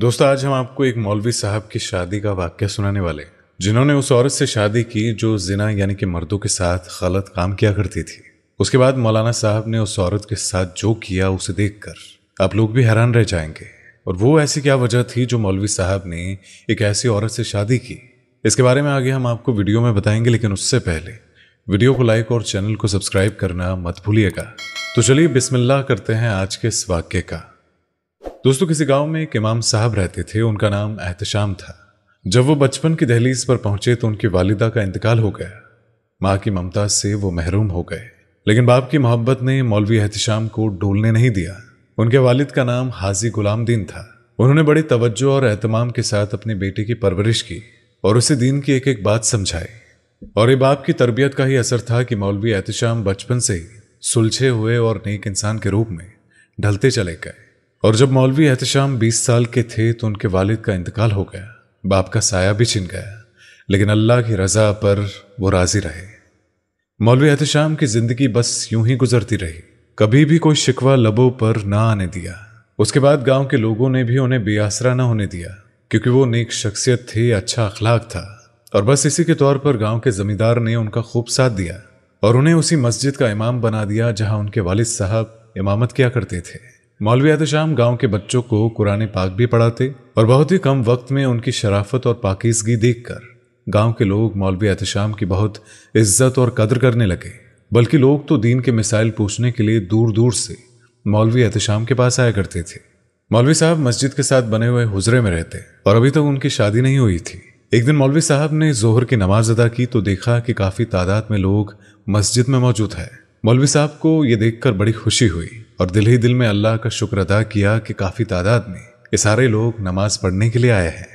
दोस्तों आज हम आपको एक मौलवी साहब की शादी का वाक्य सुनाने वाले जिन्होंने उस औरत से शादी की जो जिना यानी कि मर्दों के साथ गलत काम किया करती थी उसके बाद मौलाना साहब ने उस औरत के साथ जो किया उसे देखकर आप लोग भी हैरान रह जाएंगे और वो ऐसी क्या वजह थी जो मौलवी साहब ने एक ऐसी औरत से शादी की इसके बारे में आगे हम आपको वीडियो में बताएंगे लेकिन उससे पहले वीडियो को लाइक और चैनल को सब्सक्राइब करना मत भूलिएगा तो चलिए बिस्मिल्लाह करते हैं आज के इस वाक्य का दोस्तों किसी गांव में एक इमाम साहब रहते थे उनका नाम एहतशाम था जब वो बचपन की दहलीज पर पहुंचे तो उनकी वालिदा का इंतकाल हो गया माँ की ममता से वो महरूम हो गए लेकिन बाप की मोहब्बत ने मौलवी एहतशाम को डोलने नहीं दिया उनके वालिद का नाम हाजी गुलाम दीन था उन्होंने बड़ी तवज्जो और एहतमाम के साथ अपने बेटे की परवरिश की और उसे दीन की एक एक बात समझाई और ये बाप की तरबियत का ही असर था कि मौलवी एहतशाम बचपन से ही सुलझे हुए और नेक इंसान के रूप में ढलते चले गए और जब मौलवी एहतशाम 20 साल के थे तो उनके वालिद का इंतकाल हो गया बाप का साया भी छिन गया लेकिन अल्लाह की रज़ा पर वो राज़ी रहे मौलवी एहतशाम की ज़िंदगी बस यूं ही गुजरती रही कभी भी कोई शिकवा लबों पर ना आने दिया उसके बाद गांव के लोगों ने भी उन्हें बेआसरा ना होने दिया क्योंकि वो नेक शख्सियत थे अच्छा अखलाक था और बस इसी के तौर पर गांव के ज़मींदार ने उनका खूब साथ दिया और उन्हें उसी मस्जिद का इमाम बना दिया जहां उनके वालिद साहब इमामत किया करते थे मौलवी शाम गांव के बच्चों को कुरान पाक भी पढ़ाते और बहुत ही कम वक्त में उनकी शराफत और पाकिजगी देखकर गांव के लोग मौलवी आतशाम की बहुत इज्जत और कदर करने लगे बल्कि लोग तो दीन के मिसाइल पूछने के लिए दूर दूर से मौलवी एहतशाम के पास आया करते थे मौलवी साहब मस्जिद के साथ बने हुए हुजरे में रहते और अभी तक तो उनकी शादी नहीं हुई थी एक दिन मौलवी साहब ने जोहर की नमाज अदा की तो देखा कि काफ़ी तादाद में लोग मस्जिद में मौजूद है मौलवी साहब को ये देखकर बड़ी खुशी हुई और दिल ही दिल में अल्लाह का शुक्र अदा किया कि काफ़ी तादाद में ये सारे लोग नमाज़ पढ़ने के लिए आए हैं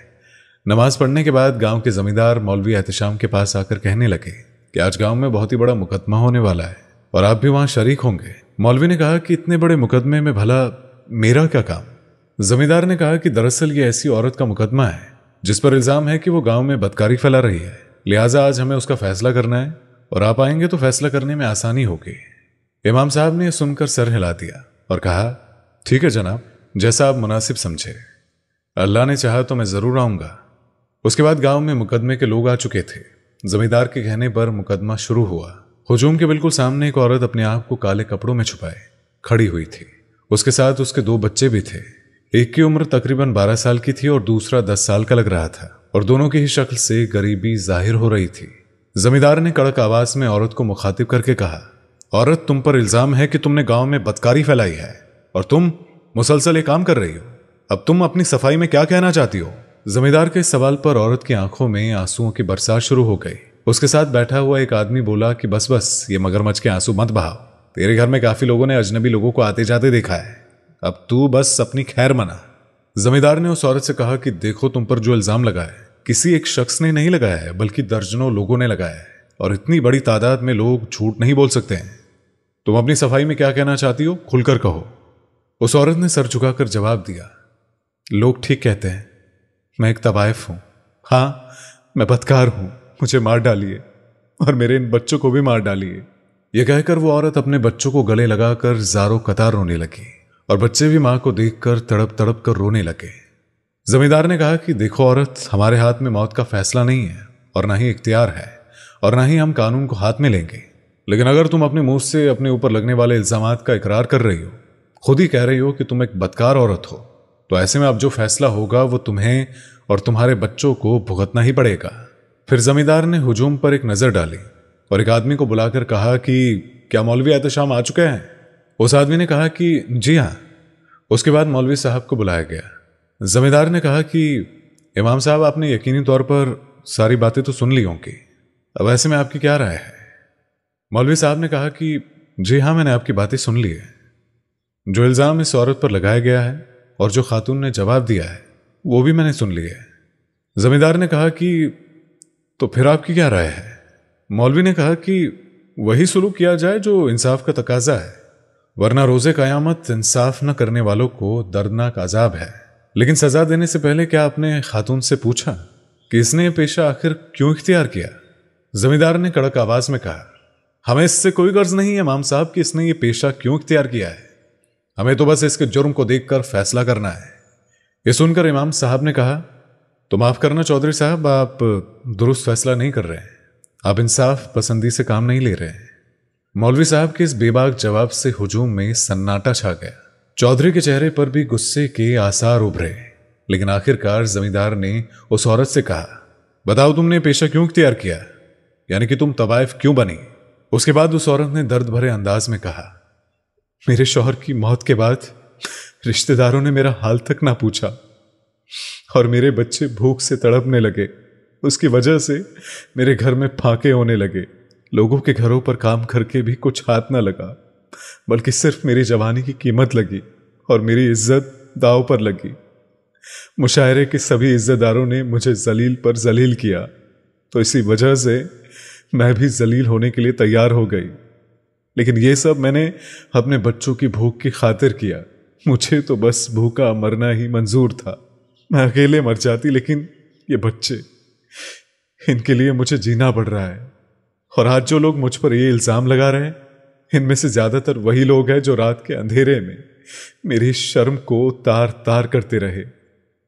नमाज़ पढ़ने के बाद गांव के ज़मींदार मौलवी एहतशाम के पास आकर कहने लगे कि आज गांव में बहुत ही बड़ा मुकदमा होने वाला है और आप भी वहाँ शरीक होंगे मौलवी ने कहा कि इतने बड़े मुकदमे में भला मेरा क्या काम जमींदार ने कहा कि दरअसल ये ऐसी औरत का मुकदमा है जिस पर इल्ज़ाम है कि वो गांव में बदकारी फैला रही है लिहाजा आज हमें उसका फैसला करना है और आप आएंगे तो फैसला करने में आसानी होगी इमाम साहब ने सुनकर सर हिला दिया और कहा ठीक है जनाब जैसा आप मुनासिब समझे अल्लाह ने चाहा तो मैं ज़रूर आऊंगा उसके बाद गांव में मुकदमे के लोग आ चुके थे जमींदार के कहने पर मुकदमा शुरू हुआ हजूम के बिल्कुल सामने एक औरत अपने आप को काले कपड़ों में छुपाए खड़ी हुई थी उसके साथ उसके दो बच्चे भी थे एक की उम्र तकरीबन 12 साल की थी और दूसरा 10 साल का लग रहा था और दोनों की ही शक्ल से गरीबी जाहिर हो रही थी जमींदार ने कड़क आवाज में औरत को मुखातिब करके कहा औरत तुम पर इल्ज़ाम है कि तुमने गांव में बदकारी फैलाई है और तुम मुसलसल काम कर रही हो अब तुम अपनी सफाई में क्या कहना चाहती हो जमींदार के सवाल पर औरत की आंखों में आंसुओं की बरसात शुरू हो गई उसके साथ बैठा हुआ एक आदमी बोला कि बस बस ये मगरमच्छ के आंसू मत बहाओ तेरे घर में काफी लोगों ने अजनबी लोगों को आते जाते देखा है अब तू बस अपनी खैर मना जमींदार ने उस औरत से कहा कि देखो तुम पर जो इल्जाम लगा है किसी एक शख्स ने नहीं लगाया है बल्कि दर्जनों लोगों ने लगाया है और इतनी बड़ी तादाद में लोग झूठ नहीं बोल सकते हैं तुम अपनी सफाई में क्या कहना चाहती हो खुलकर कहो उस औरत ने सर झुकाकर जवाब दिया लोग ठीक कहते हैं मैं एक तवायफ हूं हाँ मैं बदकार हूं मुझे मार डालिए और मेरे इन बच्चों को भी मार डालिए यह कहकर वो औरत अपने बच्चों को गले लगाकर जारो कतार रोने लगी और बच्चे भी मां को देखकर तड़प तड़प कर रोने लगे जमींदार ने कहा कि देखो औरत हमारे हाथ में मौत का फैसला नहीं है और ना ही इख्तियार है और ना ही हम कानून को हाथ में लेंगे लेकिन अगर तुम अपने मुंह से अपने ऊपर लगने वाले इल्ज़ाम का इकरार कर रही हो खुद ही कह रही हो कि तुम एक बदकार औरत हो तो ऐसे में अब जो फैसला होगा वो तुम्हें और तुम्हारे बच्चों को भुगतना ही पड़ेगा फिर जमींदार ने हुजूम पर एक नज़र डाली और एक आदमी को बुलाकर कहा कि क्या मौलवी शाम आ चुके हैं उस आदमी ने कहा कि जी हाँ उसके बाद मौलवी साहब को बुलाया गया जमींदार ने कहा कि इमाम साहब आपने यकीनी तौर पर सारी बातें तो सुन ली होंगी अब ऐसे में आपकी क्या राय है मौलवी साहब ने कहा कि जी हाँ मैंने आपकी बातें सुन ली है जो इल्ज़ाम इस औरत पर लगाया गया है और जो खातून ने जवाब दिया है वो भी मैंने सुन लिया है जमींदार ने कहा कि तो फिर आपकी क्या राय है मौलवी ने कहा कि वही सुलूक किया जाए जो इंसाफ का तकाजा है वरना रोज़े क़यामत इंसाफ न करने वालों को दर्दनाक आजाब है लेकिन सज़ा देने से पहले क्या आपने खातून से पूछा कि इसने पेशा आखिर क्यों इख्तियार किया जमींदार ने कड़क आवाज़ में कहा हमें इससे कोई गर्ज नहीं है इमाम साहब कि इसने ये पेशा क्यों इख्तियार किया है हमें तो बस इसके जुर्म को देखकर फैसला करना है ये सुनकर इमाम साहब ने कहा तो माफ़ करना चौधरी साहब आप दुरुस्त फैसला नहीं कर रहे हैं आप इंसाफ पसंदी से काम नहीं ले रहे हैं मौलवी साहब के इस बेबाक जवाब से हुजूम में सन्नाटा छा गया चौधरी के चेहरे पर भी गुस्से के आसार उभरे लेकिन आखिरकार जमींदार ने उस औरत से कहा बताओ तुमने पेशा क्यों इख्तियार किया यानी कि तुम तवायफ क्यों बनी उसके बाद उस औरत ने दर्द भरे अंदाज में कहा मेरे शोहर की मौत के बाद रिश्तेदारों ने मेरा हाल तक ना पूछा और मेरे बच्चे भूख से तड़पने लगे उसकी वजह से मेरे घर में फाके होने लगे लोगों के घरों पर काम करके भी कुछ हाथ ना लगा बल्कि सिर्फ मेरी जवानी की कीमत लगी और मेरी इज्जत दाव पर लगी मुशायरे के सभी इज्जतदारों ने मुझे जलील पर जलील किया तो इसी वजह से मैं भी जलील होने के लिए तैयार हो गई लेकिन ये सब मैंने अपने बच्चों की भूख की खातिर किया मुझे तो बस भूखा मरना ही मंजूर था मैं अकेले मर जाती लेकिन ये बच्चे इनके लिए मुझे जीना पड़ रहा है और आज जो लोग मुझ पर ये इल्ज़ाम लगा रहे हैं इनमें से ज़्यादातर वही लोग हैं जो रात के अंधेरे में मेरी शर्म को तार तार करते रहे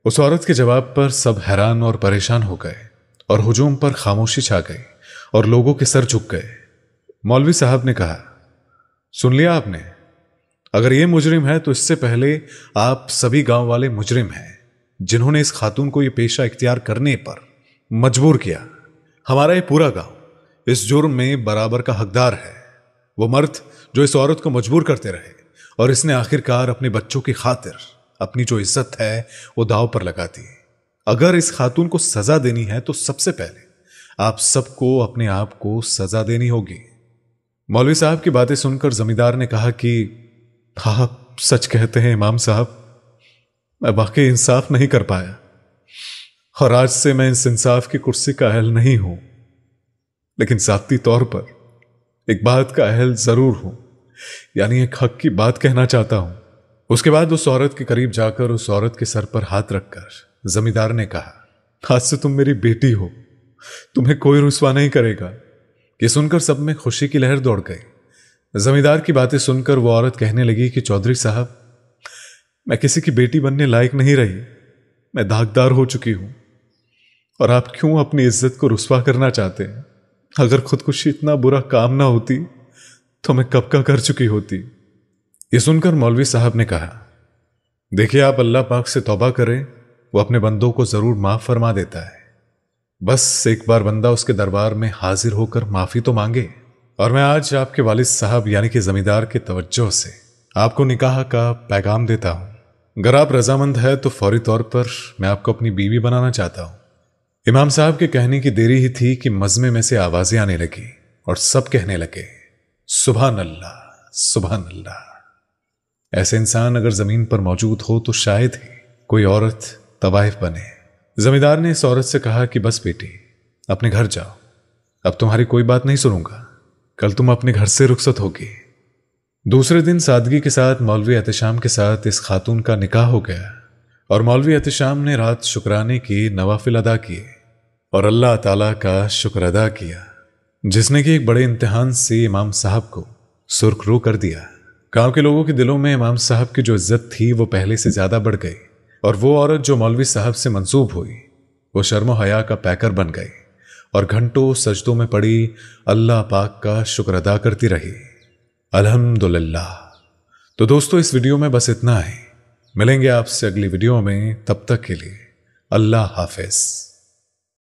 उस औरत के जवाब पर सब हैरान और परेशान हो गए और हुजूम पर खामोशी छा गई और लोगों के सर झुक गए मौलवी साहब ने कहा सुन लिया आपने अगर ये मुजरिम है तो इससे पहले आप सभी गांव वाले मुजरिम हैं जिन्होंने इस खातून को यह पेशा इख्तियार करने पर मजबूर किया हमारा ये पूरा गांव इस जुर्म में बराबर का हकदार है वो मर्द जो इस औरत को मजबूर करते रहे और इसने आखिरकार अपने बच्चों की खातिर अपनी जो इज्जत है वो दाव पर लगा दी अगर इस खातून को सजा देनी है तो सबसे पहले आप सबको अपने आप को सजा देनी होगी मौलवी साहब की बातें सुनकर जमींदार ने कहा कि आप सच कहते हैं इमाम साहब मैं वाकई इंसाफ नहीं कर पाया और आज से मैं इस इंसाफ की कुर्सी का अहल नहीं हूं लेकिन जाती तौर पर एक बात का अहल जरूर हूं यानी एक हक की बात कहना चाहता हूं उसके बाद उस औरत के करीब जाकर उस औरत के सर पर हाथ रखकर जमींदार ने कहा आज से तुम मेरी बेटी हो तुम्हें कोई रुसवा नहीं करेगा ये सुनकर सब में खुशी की लहर दौड़ गई जमींदार की बातें सुनकर वो औरत कहने लगी कि चौधरी साहब मैं किसी की बेटी बनने लायक नहीं रही मैं दागदार हो चुकी हूं और आप क्यों अपनी इज्जत को रुसवा करना चाहते हैं अगर खुदकुशी इतना बुरा काम ना होती तो मैं कब का कर चुकी होती ये सुनकर मौलवी साहब ने कहा देखिए आप अल्लाह पाक से तौबा करें वो अपने बंदों को ज़रूर माफ़ फरमा देता है बस एक बार बंदा उसके दरबार में हाजिर होकर माफ़ी तो मांगे और मैं आज आपके वालिद साहब यानी कि ज़मींदार के तवज्जो से आपको निकाह का पैगाम देता हूं अगर आप रजामंद है तो फौरी तौर पर मैं आपको अपनी बीवी बनाना चाहता हूं इमाम साहब के कहने की देरी ही थी कि मजमे में से आवाज़ें आने लगी और सब कहने लगे सुबह अल्लाह सुबह अल्लाह ऐसे इंसान अगर ज़मीन पर मौजूद हो तो शायद ही कोई औरत तवाइफ बने जमींदार ने इस औरत से कहा कि बस बेटी अपने घर जाओ अब तुम्हारी कोई बात नहीं सुनूंगा कल तुम अपने घर से रुखसत होगी दूसरे दिन सादगी के साथ मौलवी एहतशाम के साथ इस खातून का निकाह हो गया और मौलवी एहतशाम ने रात शुक्राने की नवाफिल अदा किए और अल्लाह ताला का शुक्र अदा किया जिसने कि एक बड़े इम्तहान से इमाम साहब को सुरखरू कर दिया गांव के लोगों के दिलों में इमाम साहब की जो इज्जत थी वो पहले से ज़्यादा बढ़ गई और वो औरत जो मौलवी साहब से मंसूब हुई वो शर्म हया का पैकर बन गई और घंटों सजदों में पड़ी अल्लाह पाक का शुक्र अदा करती रही अल्हम्दुलिल्लाह तो दोस्तों इस वीडियो में बस इतना ही मिलेंगे आपसे अगली वीडियो में तब तक के लिए अल्लाह हाफिज़